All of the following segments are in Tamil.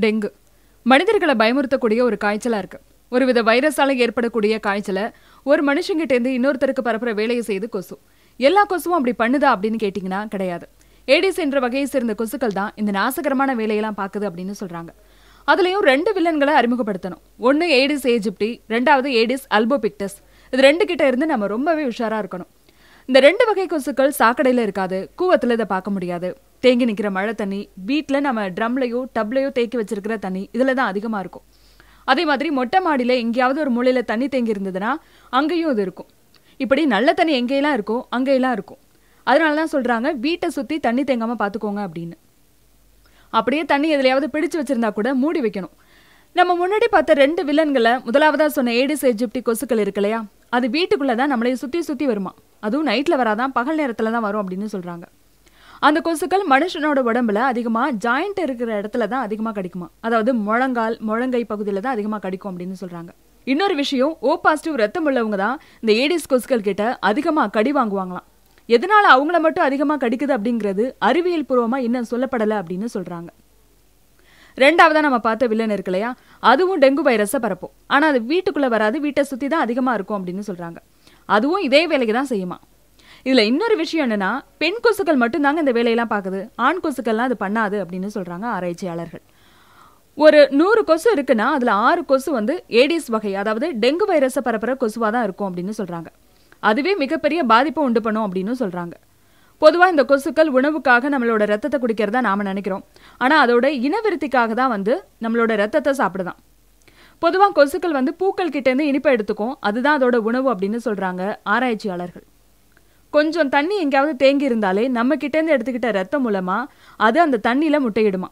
டெங்கு மனிதர்களை பயமுறுத்தக்கூடிய ஒரு காய்ச்சலாக இருக்குது ஒருவித வைரஸால் ஏற்படக்கூடிய காய்ச்சலை ஒரு மனுஷங்கிட்டேருந்து இன்னொருத்தருக்கு பரப்புகிற வேலையை செய்து கொசு எல்லா கொசுவும் அப்படி பண்ணுதா அப்படின்னு கேட்டிங்கன்னா கிடையாது ஏடிஸ் என்ற வகையை சேர்ந்த கொசுக்கள் தான் இந்த நாசகரமான வேலையெல்லாம் பார்க்குது அப்படின்னு சொல்கிறாங்க அதுலேயும் ரெண்டு வில்லன்களை அறிமுகப்படுத்தணும் ஒன்று ஏடிஸ் ஏஜிப்டி ரெண்டாவது ஏடிஸ் அல்போபிக்டஸ் இது ரெண்டு கிட்ட இருந்து நம்ம ரொம்பவே உஷாராக இருக்கணும் இந்த ரெண்டு வகை கொசுக்கள் சாக்கடையில் இருக்காது கூவத்தில் இதை பார்க்க முடியாது தேங்கி நிற்கிற மழை தண்ணி வீட்டில் நம்ம ட்ரம்லையோ டப்லையோ தேக்கி வச்சிருக்கிற தண்ணி இதில் தான் அதிகமாக இருக்கும் அதே மாதிரி மொட்டை மாடியில் எங்கேயாவது ஒரு மூலையில் தண்ணி தேங்கி இருந்ததுன்னா அங்கேயும் இது இருக்கும் இப்படி நல்ல தண்ணி எங்கேயெல்லாம் இருக்கோ அங்கேயெல்லாம் இருக்கும் அதனால தான் சொல்கிறாங்க வீட்டை சுற்றி தண்ணி தேங்காமல் பார்த்துக்கோங்க அப்படின்னு அப்படியே தண்ணி எதுலையாவது பிடிச்சு வச்சுருந்தா கூட மூடி வைக்கணும் நம்ம முன்னாடி பார்த்த ரெண்டு வில்லன்களை முதலாவதாக சொன்ன ஏடிஸ் எஜிப்டி கொசுக்கள் இருக்கு இல்லையா அது வீட்டுக்குள்ளே தான் நம்மளை சுற்றி சுற்றி வருமா அதுவும் நைட்டில் வராதான் பகல் நேரத்தில் தான் வரும் அப்படின்னு சொல்கிறாங்க அந்த கொசுக்கள் மனுஷனோட உடம்புல அதிகமாக ஜாயிண்ட் இருக்கிற இடத்துல தான் அதிகமாக கிடைக்குமா அதாவது முழங்கால் முழங்கை பகுதியில் தான் அதிகமாக கிடைக்கும் அப்படின்னு சொல்கிறாங்க இன்னொரு விஷயம் ஓ பாசிட்டிவ் ரத்தம் உள்ளவங்க தான் இந்த ஏடிஸ் கொசுக்கள் கிட்ட அதிகமாக கடி வாங்குவாங்களாம் எதனால அவங்கள மட்டும் அதிகமாக கடிக்குது அப்படிங்கிறது அறிவியல் பூர்வமாக இன்னும் சொல்லப்படலை அப்படின்னு சொல்கிறாங்க ரெண்டாவதாக நம்ம பார்த்த வில்லன் இருக்கு இல்லையா அதுவும் டெங்கு வைரஸை பரப்பும் ஆனால் அது வீட்டுக்குள்ளே வராது வீட்டை சுற்றி தான் அதிகமாக இருக்கும் அப்படின்னு சொல்கிறாங்க அதுவும் இதே வேலைக்கு தான் செய்யுமா இதுல இன்னொரு விஷயம் என்னன்னா பெண் கொசுக்கள் மட்டும்தாங்க இந்த வேலையெல்லாம் பார்க்குது ஆண் கொசுக்கள்லாம் அது பண்ணாது அப்படின்னு சொல்றாங்க ஆராய்ச்சியாளர்கள் ஒரு நூறு கொசு இருக்குன்னா அதில் ஆறு கொசு வந்து ஏடிஸ் வகை அதாவது டெங்கு வைரஸை பரப்புற கொசுவாக தான் இருக்கும் அப்படின்னு சொல்கிறாங்க அதுவே மிகப்பெரிய பாதிப்பை உண்டு பண்ணும் அப்படின்னு சொல்கிறாங்க பொதுவாக இந்த கொசுக்கள் உணவுக்காக நம்மளோட ரத்தத்தை குடிக்கிறதா நாம் நினைக்கிறோம் ஆனால் அதோட இனவிருத்திக்காக தான் வந்து நம்மளோட ரத்தத்தை சாப்பிடுதான் பொதுவாக கொசுக்கள் வந்து பூக்கள் கிட்டேருந்து இனிப்பை எடுத்துக்கும் அதுதான் அதோட உணவு அப்படின்னு சொல்கிறாங்க ஆராய்ச்சியாளர்கள் கொஞ்சம் தண்ணி எங்கேயாவது தேங்கி இருந்தாலே நம்ம கிட்டேருந்து எடுத்துக்கிட்ட ரத்தம் மூலமாக அது அந்த தண்ணியில் முட்டையிடுமா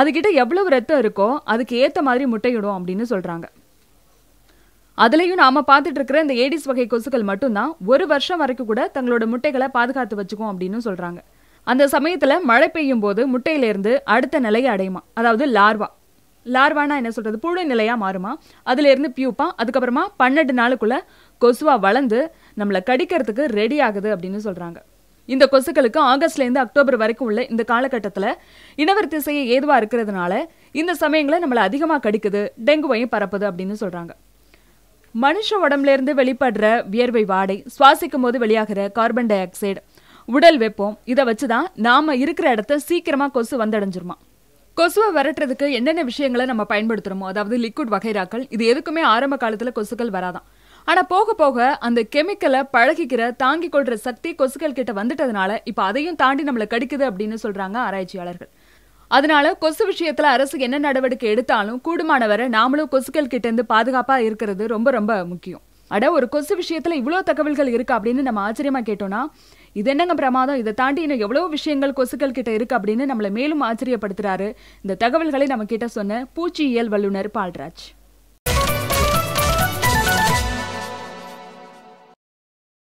அதுக்கிட்ட எவ்வளவு ரத்தம் இருக்கோ அதுக்கு ஏற்ற மாதிரி முட்டையிடும் அப்படின்னு சொல்கிறாங்க அதுலேயும் நாம் பார்த்துட்டு இருக்கிற இந்த ஏடிஸ் வகை கொசுக்கள் மட்டும்தான் ஒரு வருஷம் வரைக்கும் கூட தங்களோட முட்டைகளை பாதுகாத்து வச்சுக்கும் அப்படின்னு சொல்கிறாங்க அந்த சமயத்தில் மழை பெய்யும் போது முட்டையிலேருந்து அடுத்த நிலையை அடையுமா அதாவது லார்வா லார்வானா என்ன சொல்கிறது புழு நிலையாக மாறுமா அதுலேருந்து பியூப்பா அதுக்கப்புறமா பன்னெண்டு நாளுக்குள்ளே கொசுவா வளர்ந்து நம்மளை கடிக்கிறதுக்கு ரெடி ஆகுது அப்படின்னு சொல்கிறாங்க இந்த கொசுக்களுக்கு ஆகஸ்ட்லேருந்து அக்டோபர் வரைக்கும் உள்ள இந்த காலகட்டத்தில் இனவர் திசையை ஏதுவாக இருக்கிறதுனால இந்த சமயங்களை நம்மளை அதிகமாக கடிக்குது டெங்குவையும் பரப்புது அப்படின்னு சொல்கிறாங்க மனுஷ உடம்புலேருந்து வெளிப்படுற வியர்வை வாடை சுவாசிக்கும் போது வெளியாகிற கார்பன் டை ஆக்சைடு உடல் வெப்பம் இதை வச்சு தான் நாம் இருக்கிற இடத்த சீக்கிரமாக கொசு வந்தடைஞ்சிருமா கொசுவை விரட்டுறதுக்கு என்னென்ன விஷயங்களை நம்ம பயன்படுத்துகிறோமோ அதாவது லிக்விட் வகைராக்கள் இது எதுக்குமே ஆரம்ப காலத்தில் கொசுக்கள் வராதான் ஆனால் போக போக அந்த கெமிக்கலை பழகிக்கிற தாங்கி கொள்கிற சக்தி கொசுக்கள் கிட்ட வந்துட்டதுனால இப்போ அதையும் தாண்டி நம்மளை கடிக்குது அப்படின்னு சொல்கிறாங்க ஆராய்ச்சியாளர்கள் அதனால கொசு விஷயத்தில் அரசு என்ன நடவடிக்கை எடுத்தாலும் கூடுமானவரை நாமளும் கொசுக்கள் கிட்டேருந்து பாதுகாப்பாக இருக்கிறது ரொம்ப ரொம்ப முக்கியம் அட ஒரு கொசு விஷயத்தில் இவ்வளோ தகவல்கள் இருக்குது அப்படின்னு நம்ம ஆச்சரியமாக கேட்டோம்னா இது என்னங்க பிரமாதம் இதை தாண்டி இன்னும் எவ்வளோ விஷயங்கள் கொசுக்கள் கிட்ட இருக்கு அப்படின்னு நம்மளை மேலும் ஆச்சரியப்படுத்துறாரு இந்த தகவல்களை நம்ம கிட்ட சொன்ன பூச்சியியல் வல்லுநர் பால்ராஜ்